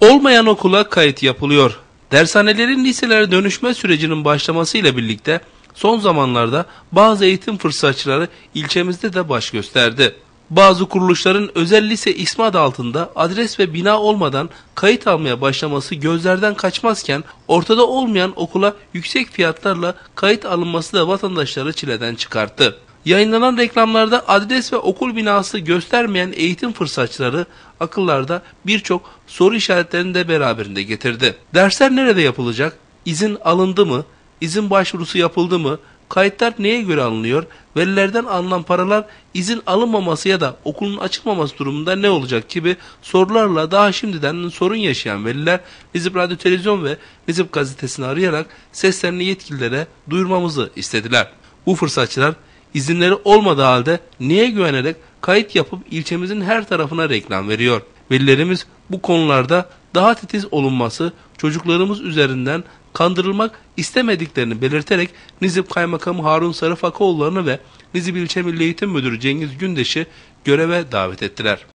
Olmayan okula kayıt yapılıyor. Dershanelerin liselere dönüşme sürecinin başlamasıyla birlikte son zamanlarda bazı eğitim fırsatçıları ilçemizde de baş gösterdi. Bazı kuruluşların özel lise ismi adı altında adres ve bina olmadan kayıt almaya başlaması gözlerden kaçmazken ortada olmayan okula yüksek fiyatlarla kayıt alınması da vatandaşları çileden çıkarttı. Yayınlanan reklamlarda adres ve okul binası göstermeyen eğitim fırsatçıları akıllarda birçok soru işaretlerini de beraberinde getirdi. Dersler nerede yapılacak? İzin alındı mı? İzin başvurusu yapıldı mı? Kayıtlar neye göre alınıyor? Verilerden alınan paralar izin alınmaması ya da okulun açılmaması durumunda ne olacak gibi sorularla daha şimdiden sorun yaşayan veliler Nizip Radyo Televizyon ve Nizip Gazetesi'ni arayarak seslerini yetkililere duyurmamızı istediler. Bu fırsatçılar izinleri olmadığı halde niye güvenerek kayıt yapıp ilçemizin her tarafına reklam veriyor? Velilerimiz bu konularda daha titiz olunması, çocuklarımız üzerinden kandırılmak istemediklerini belirterek Nizip Kaymakamı Harun Sarıfakoğulları'nı ve Nizip İlçe Milli Eğitim Müdürü Cengiz Gündeş'i göreve davet ettiler.